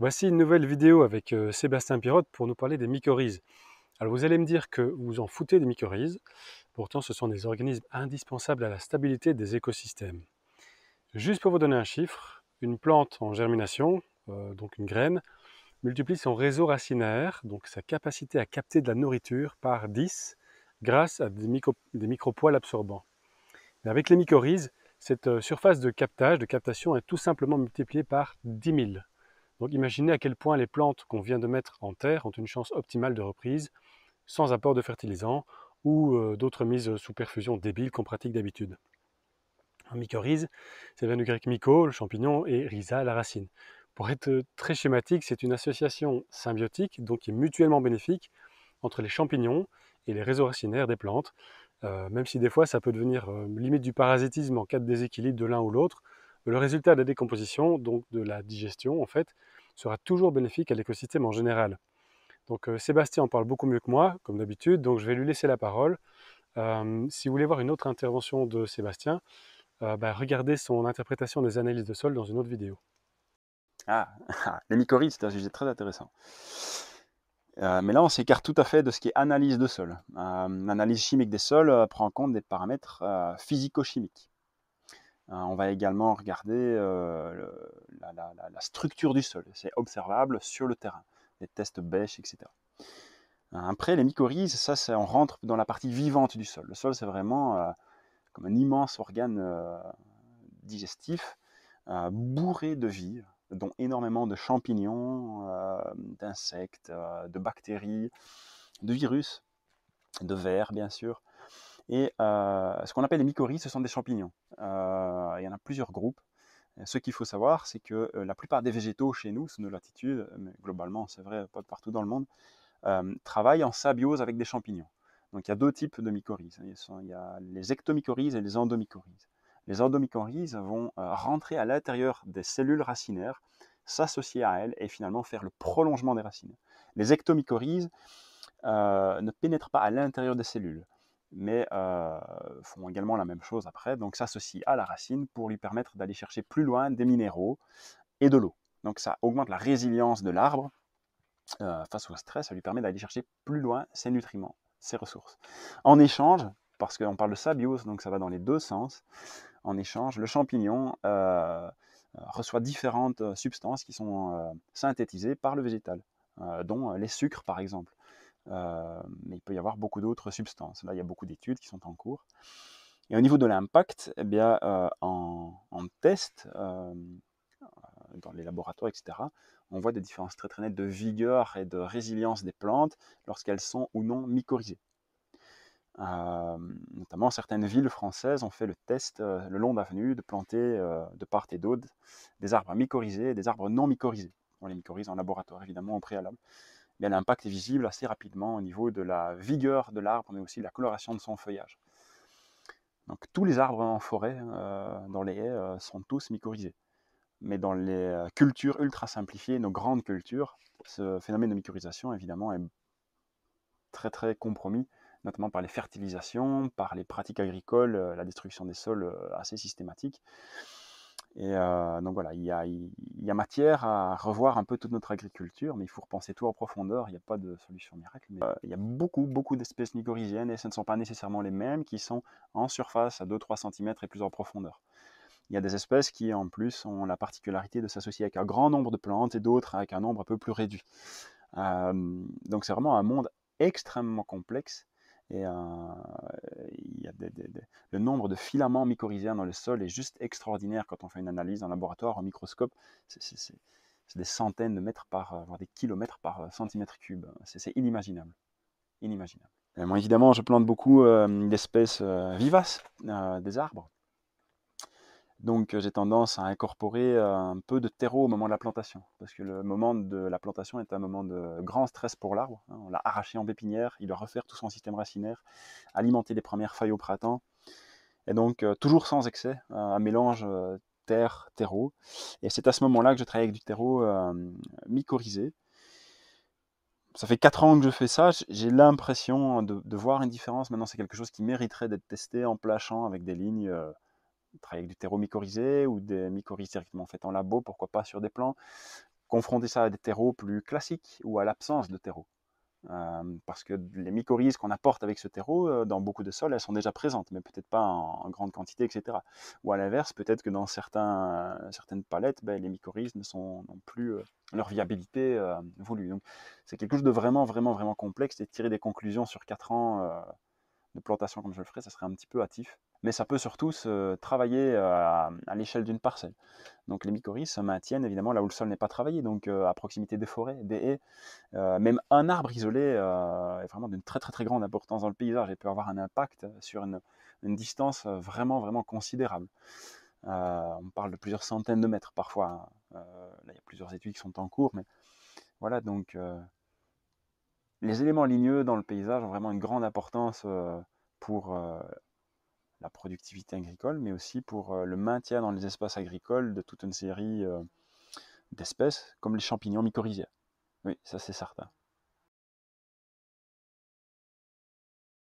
Voici une nouvelle vidéo avec euh, Sébastien Pirotte pour nous parler des mycorhizes. Alors vous allez me dire que vous en foutez des mycorhizes, pourtant ce sont des organismes indispensables à la stabilité des écosystèmes. Juste pour vous donner un chiffre, une plante en germination, euh, donc une graine, multiplie son réseau racinaire, donc sa capacité à capter de la nourriture par 10 grâce à des, micro, des micropoils absorbants. avec les mycorhizes, cette euh, surface de captage, de captation est tout simplement multipliée par 10 000. Donc imaginez à quel point les plantes qu'on vient de mettre en terre ont une chance optimale de reprise sans apport de fertilisants ou euh, d'autres mises sous perfusion débiles qu'on pratique d'habitude. Un mycorhize, c'est du grec myco, le champignon, et rhiza, la racine. Pour être euh, très schématique, c'est une association symbiotique, donc qui est mutuellement bénéfique, entre les champignons et les réseaux racinaires des plantes, euh, même si des fois ça peut devenir limite du parasitisme en cas de déséquilibre de l'un ou l'autre, le résultat de la décomposition, donc de la digestion en fait, sera toujours bénéfique à l'écosystème en général. Donc euh, Sébastien en parle beaucoup mieux que moi, comme d'habitude, donc je vais lui laisser la parole. Euh, si vous voulez voir une autre intervention de Sébastien, euh, bah, regardez son interprétation des analyses de sol dans une autre vidéo. Ah, ah les mycorhizes, c'est un sujet très intéressant. mais là, on s'écarte tout à fait de ce qui est analyse de sol. L'analyse chimique des sols prend en compte des paramètres physico-chimiques. Hein, on va également regarder euh, la, structure du sol. C'est observable sur le terrain, les tests bêches, etc. Hein, après, les mycorhizes, ça, c'est, on rentre dans la partie vivante du sol. Le sol, c'est vraiment euh, comme un immense organe euh, digestif bourré de vie, dont énormément de champignons, d'insectes, de bactéries, de virus, de vers bien sûr. Et ce qu'on appelle les mycorhizes, ce sont des champignons. Euh, il y en a plusieurs groupes. Euh, ce qu'il faut savoir, c'est que euh, la plupart des végétaux chez nous, sous nos latitudes, mais globalement c'est vrai, pas partout dans le monde, travaillent en symbiose avec des champignons. Donc il y a deux types de mycorhizes. Il, y a les ectomycorhizes et les endomycorhizes. Les endomycorhizes vont rentrer à l'intérieur des cellules racinaires, s'associer à elles et finalement faire le prolongement des racines. Les ectomycorhizes ne pénètrent pas à l'intérieur des cellules mais font également la même chose après, donc s'associent à la racine pour lui permettre d'aller chercher plus loin des minéraux et de l'eau. Donc ça augmente la résilience de l'arbre face au stress, ça lui permet d'aller chercher plus loin ses nutriments, ses ressources. En échange, parce qu'on parle de sabios, donc ça va dans les deux sens, en échange, le champignon euh, reçoit différentes substances qui sont synthétisées par le végétal, dont les sucres par exemple. Euh, mais il peut y avoir beaucoup d'autres substances. Là, il y a beaucoup d'études qui sont en cours. Et au niveau de l'impact, eh bien, euh, en, en, test, euh, dans les laboratoires, etc., on voit des différences très très nettes de vigueur et de résilience des plantes lorsqu'elles sont ou non mycorhizées. notamment, certaines villes françaises ont fait le test le long d'avenues de planter de part et d'autre des arbres mycorhizés et des arbres non mycorhizés. On les mycorhize en laboratoire évidemment au préalable l'impact est visible assez rapidement au niveau de la vigueur de l'arbre, mais aussi de la coloration de son feuillage. Donc tous les arbres en forêt, euh, dans les haies, euh, sont tous mycorhizés. Mais dans les euh, cultures ultra simplifiées, nos grandes cultures, ce phénomène de mycorhisation, évidemment, est très très compromis, notamment par les fertilisations, par les pratiques agricoles, la destruction des sols assez systématique. Et euh, donc voilà, il y, a, il matière à revoir un peu toute notre agriculture, mais il faut repenser tout en profondeur, il n'y a pas de solution miracle. Euh, il y a beaucoup, beaucoup d'espèces nigorigènes et ce ne sont pas nécessairement les mêmes qui sont en surface à 2-3 cm et plus en profondeur. Il y a des espèces qui, en plus, ont la particularité de s'associer avec un grand nombre de plantes et d'autres avec un nombre un peu plus réduit. Euh, donc c'est vraiment un monde extrêmement complexe et euh, le nombre de filaments mycorhiziens dans le sol est juste extraordinaire quand on fait une analyse en laboratoire, en microscope. C'est des centaines de mètres par, euh, voire des kilomètres par euh, centimètre cube. C'est inimaginable. Inimaginable. moi, évidemment, je plante beaucoup euh, d'espèces vivaces, des arbres. Donc euh, j'ai tendance à incorporer euh, un peu de terreau au moment de la plantation, parce que le moment de la plantation est un moment de grand stress pour l'arbre. Hein. On l'a arraché en pépinière, il doit refaire tout son système racinaire, alimenter les premières feuilles au printemps, et donc euh, toujours sans excès, un mélange terre, terreau. Et c'est à ce moment-là que je travaille avec du terreau mycorhizé. Ça fait 4 ans que je fais ça, j'ai l'impression de, voir une différence. Maintenant, c'est quelque chose qui mériterait d'être testé en plachant avec des lignes travailler avec du terreau mycorhizé ou des mycorhizes directement faites en labo, pourquoi pas sur des plans, confronter ça à des terreaux plus classiques ou à l'absence de terreau. Euh, parce que les mycorhizes qu'on apporte avec ce terreau, euh, dans beaucoup de sols, elles sont déjà présentes, mais peut-être pas en, grande quantité, etc. Ou à l'inverse, peut-être que dans certains, euh, certaines palettes, ben, les mycorhizes ne sont non plus leur viabilité voulue. Donc c'est quelque chose de vraiment, vraiment, vraiment complexe et tirer des conclusions sur 4 ans de plantation comme je le ferai, ça serait un petit peu hâtif mais ça peut surtout se travailler euh, à, l'échelle d'une parcelle. Donc les mycorhizes se maintiennent évidemment là où le sol n'est pas travaillé, donc euh, à proximité des forêts, des haies. Euh, même un arbre isolé est vraiment d'une très très très grande importance dans le paysage et peut avoir un impact sur une, distance vraiment vraiment considérable. on parle de plusieurs centaines de mètres parfois. Hein. là, il y a plusieurs études qui sont en cours, mais voilà donc les éléments ligneux dans le paysage ont vraiment une grande importance pour la productivité agricole, mais aussi pour euh, le maintien dans les espaces agricoles de toute une série euh, d'espèces, comme les champignons mycorhiziens. Oui, ça c'est certain.